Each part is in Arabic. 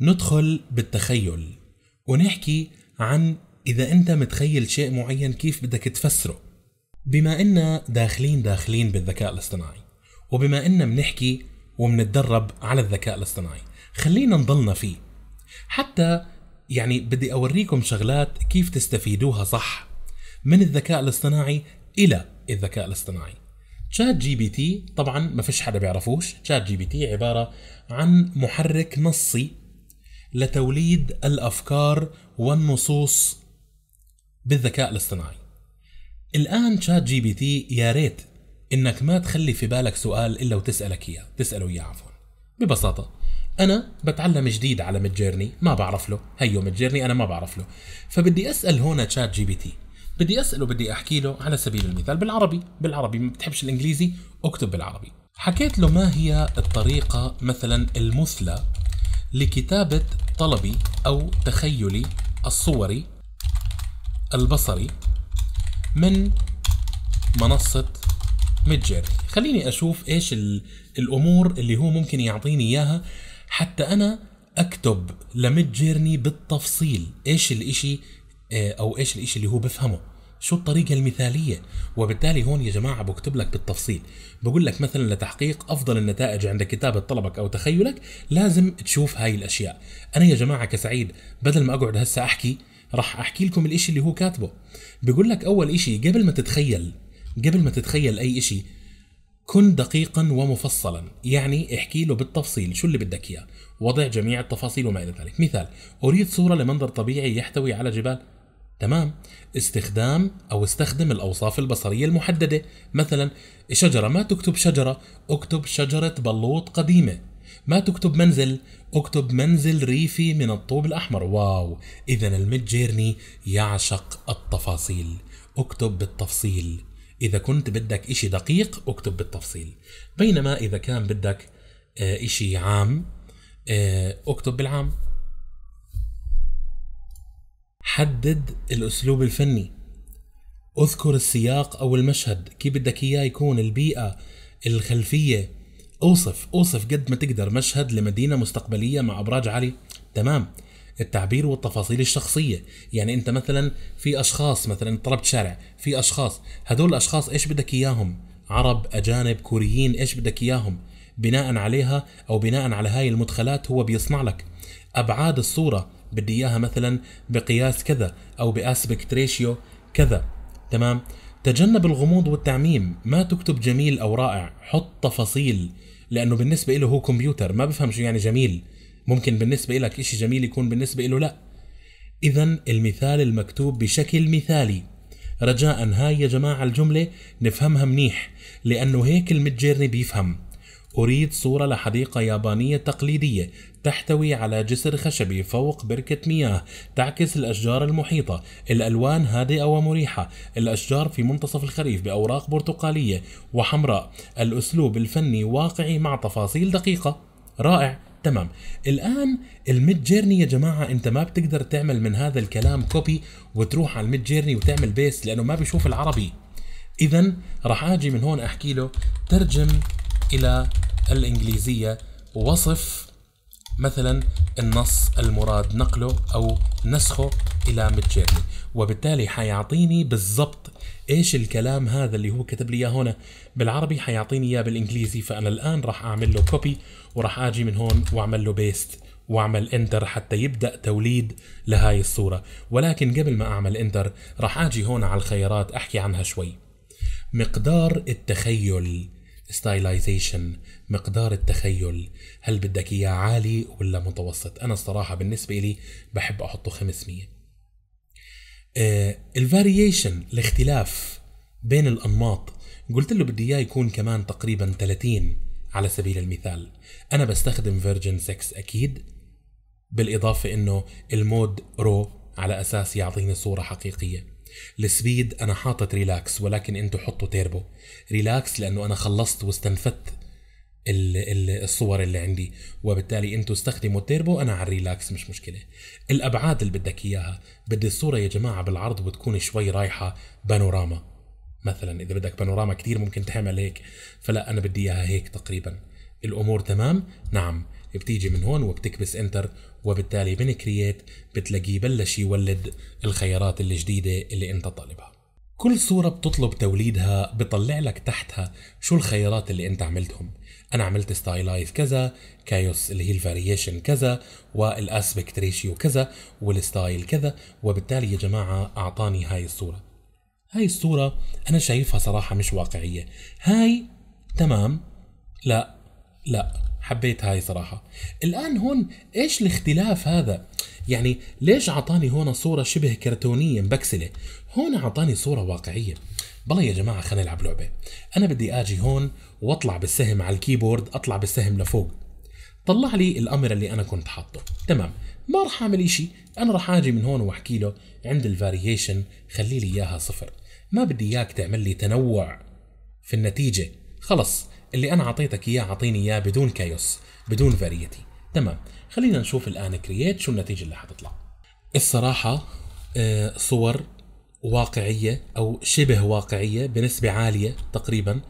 ندخل بالتخيل ونحكي عن إذا أنت متخيل شيء معين كيف بدك تفسره بما إننا داخلين داخلين بالذكاء الاصطناعي وبما إننا بنحكي وبنتدرب على الذكاء الاصطناعي خلينا نضلنا فيه حتى يعني بدي أوريكم شغلات كيف تستفيدوها صح من الذكاء الاصطناعي إلى الذكاء الاصطناعي تشات جي بي تي طبعا ما فيش حدا بيعرفوش تشات جي بي تي عبارة عن محرك نصي لتوليد الافكار والنصوص بالذكاء الاصطناعي. الان شات جي بي تي يا ريت انك ما تخلي في بالك سؤال الا وتسالك اياه، تساله اياه عفوا. ببساطه انا بتعلم جديد على متجيرني ما بعرف له، هيو متجيرني انا ما بعرف له. فبدي اسال هون تشات جي بي تي، بدي اساله بدي احكي له على سبيل المثال بالعربي، بالعربي ما بتحبش الانجليزي اكتب بالعربي. حكيت له ما هي الطريقة مثلا المثلى لكتابة طلبي أو تخيلي الصوري البصري من منصة متجر خليني أشوف إيش الأمور اللي هو ممكن يعطيني إياها حتى أنا أكتب لمتجرني بالتفصيل إيش الإشي آه، أو إيش الإشي اللي هو بفهمه شو الطريقة المثالية وبالتالي هون يا جماعة بكتب لك بالتفصيل بقول لك مثلا لتحقيق أفضل النتائج عند كتابة طلبك أو تخيلك لازم تشوف هاي الأشياء أنا يا جماعة كسعيد بدل ما أقعد هسا أحكي راح أحكي لكم الإشي اللي هو كاتبه بقول لك أول إشي قبل ما تتخيل قبل ما تتخيل أي إشي كن دقيقا ومفصلا يعني احكي له بالتفصيل شو اللي بدك إياه وضع جميع التفاصيل وما إلى ذلك مثال أريد صورة لمنظر طبيعي يحتوي على جبال تمام استخدام أو استخدم الأوصاف البصرية المحددة مثلا شجرة ما تكتب شجرة اكتب شجرة بلوط قديمة ما تكتب منزل اكتب منزل ريفي من الطوب الأحمر واو إذا المتجيرني جيرني يعشق التفاصيل اكتب بالتفصيل إذا كنت بدك إشي دقيق اكتب بالتفصيل بينما إذا كان بدك آه، إشي عام آه، اكتب بالعام حدد الأسلوب الفني اذكر السياق أو المشهد كيف بدك إياه يكون البيئة الخلفية اوصف اوصف قد ما تقدر مشهد لمدينة مستقبلية مع أبراج عالية تمام التعبير والتفاصيل الشخصية يعني أنت مثلا في أشخاص مثلا طلبت شارع في أشخاص هدول الأشخاص إيش بدك إياهم عرب أجانب كوريين إيش بدك إياهم بناء عليها أو بناء على هاي المدخلات هو بيصنع لك أبعاد الصورة بدي اياها مثلا بقياس كذا او باسبكت ريشيو كذا تمام تجنب الغموض والتعميم ما تكتب جميل او رائع حط تفاصيل لانه بالنسبه له هو كمبيوتر ما بفهم شو يعني جميل ممكن بالنسبه لك شيء جميل يكون بالنسبه له لا اذا المثال المكتوب بشكل مثالي رجاء هاي يا جماعه الجمله نفهمها منيح لانه هيك المتجرني بيفهم أريد صورة لحديقة يابانية تقليدية تحتوي على جسر خشبي فوق بركة مياه تعكس الأشجار المحيطة الألوان هادئة ومريحة الأشجار في منتصف الخريف بأوراق برتقالية وحمراء الأسلوب الفني واقعي مع تفاصيل دقيقة رائع تمام الان الميد جيرني يا جماعه انت ما بتقدر تعمل من هذا الكلام كوبي وتروح على الميد جيرني وتعمل بيس لانه ما بيشوف العربي اذا راح اجي من هون احكي له ترجم إلى الإنجليزية وصف مثلا النص المراد نقله أو نسخه إلى متجيرني وبالتالي حيعطيني بالضبط ايش الكلام هذا اللي هو كتب لي اياه هنا بالعربي حيعطيني اياه بالانجليزي فانا الان راح اعمل له كوبي وراح اجي من هون واعمل له بيست واعمل انتر حتى يبدا توليد لهاي الصوره ولكن قبل ما اعمل انتر راح اجي هون على الخيارات احكي عنها شوي مقدار التخيل ستايلايزيشن مقدار التخيل هل بدك اياه عالي ولا متوسط انا الصراحه بالنسبه لي بحب احطه 500 آه، الفاريشن الاختلاف بين الانماط قلت له بدي اياه يكون كمان تقريبا 30 على سبيل المثال انا بستخدم فيرجن 6 اكيد بالاضافه انه المود رو على اساس يعطيني صوره حقيقيه السبيد انا حاطط ريلاكس ولكن انتم حطوا تيربو ريلاكس لانه انا خلصت واستنفدت الصور اللي عندي وبالتالي انتم استخدموا التيربو انا على الريلاكس مش مشكله الابعاد اللي بدك اياها بدي الصوره يا جماعه بالعرض وتكون شوي رايحه بانوراما مثلا اذا بدك بانوراما كثير ممكن تعمل هيك فلا انا بدي اياها هيك تقريبا الامور تمام نعم بتيجي من هون وبتكبس انتر وبالتالي بنكرييت بتلاقيه بلش يولد الخيارات الجديدة اللي انت طالبها كل صورة بتطلب توليدها بطلع لك تحتها شو الخيارات اللي انت عملتهم انا عملت ستايلايز كذا كايوس اللي هي الفاريشن كذا والاسبكت ريشيو كذا والستايل كذا وبالتالي يا جماعة اعطاني هاي الصورة هاي الصورة انا شايفها صراحة مش واقعية هاي تمام لا لا حبيت هاي صراحة الآن هون إيش الاختلاف هذا يعني ليش عطاني هون صورة شبه كرتونية مبكسلة هون عطاني صورة واقعية بلا يا جماعة خلينا نلعب لعبة أنا بدي أجي هون وأطلع بالسهم على الكيبورد أطلع بالسهم لفوق طلع لي الأمر اللي أنا كنت حاطه تمام ما راح أعمل إشي أنا راح أجي من هون وأحكي له عند الفاريشن خلي لي إياها صفر ما بدي إياك تعمل لي تنوع في النتيجة خلص اللي انا اعطيتك اياه اعطيني اياه بدون كايوس بدون فاريتي تمام خلينا نشوف الان كرييت شو النتيجه اللي حتطلع الصراحه آه، صور واقعيه او شبه واقعيه بنسبه عاليه تقريبا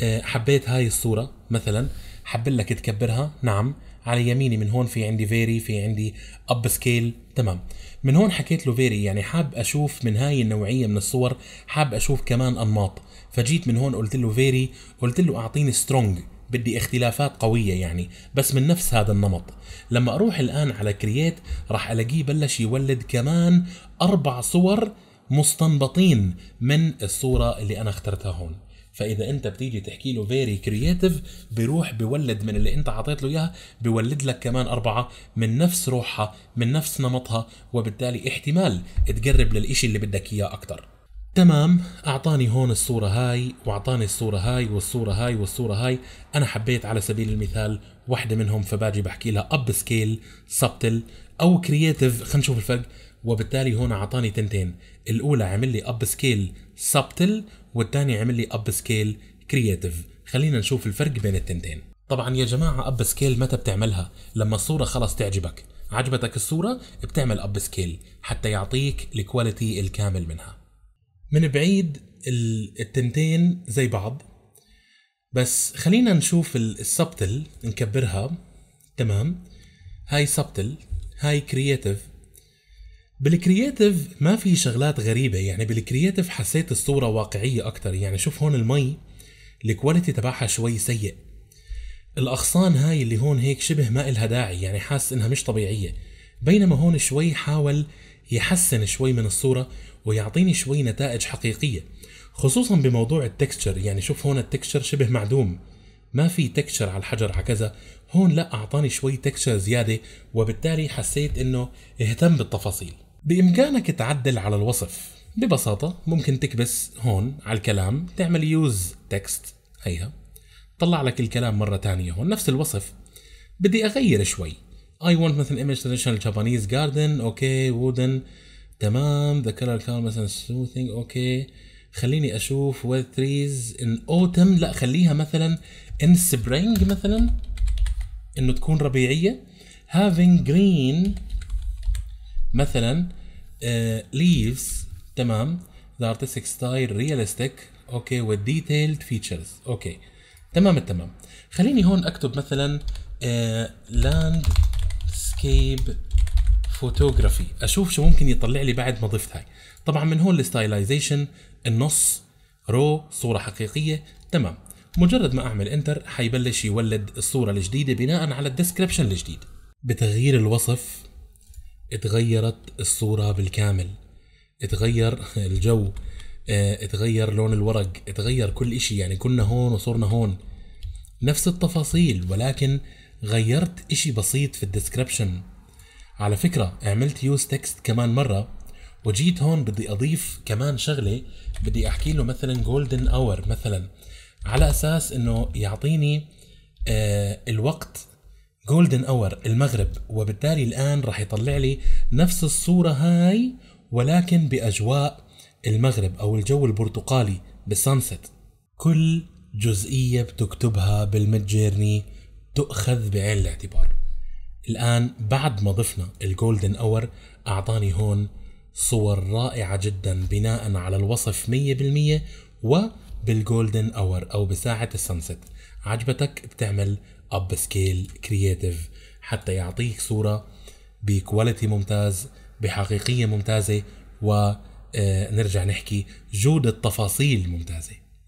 آه، حبيت هاي الصوره مثلا حبلك لك تكبرها نعم على يميني من هون في عندي فيري في عندي اب سكيل تمام من هون حكيت له فيري يعني حاب اشوف من هاي النوعيه من الصور حاب اشوف كمان انماط فجيت من هون قلت له فيري قلت له اعطيني سترونج بدي اختلافات قوية يعني بس من نفس هذا النمط لما اروح الان على كرييت راح الاقيه بلش يولد كمان اربع صور مستنبطين من الصورة اللي انا اخترتها هون فاذا انت بتيجي تحكي له فيري كرييتيف بيروح بيولد من اللي انت اعطيت له اياها بيولد لك كمان اربعه من نفس روحها من نفس نمطها وبالتالي احتمال تقرب للإشي اللي بدك اياه اكثر تمام اعطاني هون الصوره هاي واعطاني الصوره هاي والصوره هاي والصوره هاي انا حبيت على سبيل المثال واحده منهم فباجي بحكي لها اب سكيل سبتل او كرييتيف خلينا نشوف الفرق وبالتالي هون اعطاني تنتين الاولى عمل لي اب سكيل سبتل والثاني عمل لي اب سكيل كرييتيف خلينا نشوف الفرق بين التنتين طبعا يا جماعه اب سكيل متى بتعملها لما الصوره خلص تعجبك عجبتك الصوره بتعمل اب سكيل حتى يعطيك الكواليتي الكامل منها من بعيد التنتين زي بعض بس خلينا نشوف السبتل نكبرها تمام هاي سبتل هاي كرييتيف بالكرياتيف ما في شغلات غريبة يعني بالكرياتيف حسيت الصورة واقعية أكتر يعني شوف هون المي الكواليتي تبعها شوي سيء الأغصان هاي اللي هون هيك شبه ما إلها داعي يعني حاسس إنها مش طبيعية بينما هون شوي حاول يحسن شوي من الصورة ويعطيني شوي نتائج حقيقية خصوصا بموضوع التكستشر يعني شوف هون التكستشر شبه معدوم ما في تكشر على الحجر على هون لا اعطاني شوي تكشر زياده وبالتالي حسيت انه اهتم بالتفاصيل بإمكانك تعدل على الوصف ببساطة ممكن تكبس هون على الكلام تعمل يوز تكست هيها طلع لك الكلام مرة تانية هون نفس الوصف بدي أغير شوي I want مثلا image traditional Japanese garden اوكي wooden تمام the color color مثلا soothing اوكي خليني اشوف wet trees in autumn لا خليها مثلا in spring مثلا انه تكون ربيعية having green مثلا ليفز آه، تمام ذا ارتستيك ستايل رياليستيك اوكي والديتيلد فيتشرز اوكي تمام التمام خليني هون اكتب مثلا لاند سكيب فوتوغرافي اشوف شو ممكن يطلع لي بعد ما ضفت هاي طبعا من هون الستايلايزيشن النص رو صوره حقيقيه تمام مجرد ما اعمل انتر حيبلش يولد الصوره الجديده بناء على الديسكربشن الجديد بتغيير الوصف اتغيرت الصورة بالكامل اتغير الجو آه، اتغير لون الورق اتغير كل اشي يعني كنا هون وصرنا هون نفس التفاصيل ولكن غيرت اشي بسيط في الديسكربشن على فكرة عملت يوز تكست كمان مرة وجيت هون بدي اضيف كمان شغلة بدي احكي له مثلا جولدن اور مثلا على اساس انه يعطيني آه، الوقت جولدن اور المغرب وبالتالي الان راح يطلع لي نفس الصوره هاي ولكن باجواء المغرب او الجو البرتقالي بالسانست كل جزئيه بتكتبها بالميد جيرني تؤخذ بعين الاعتبار الان بعد ما ضفنا الجولدن اور اعطاني هون صور رائعه جدا بناء على الوصف 100% وبالجولدن اور او بساعه السانست عجبتك بتعمل اب سكيل كرييتيف حتى يعطيك صوره بكواليتي ممتاز بحقيقيه ممتازه ونرجع آه، نحكي جوده تفاصيل ممتازه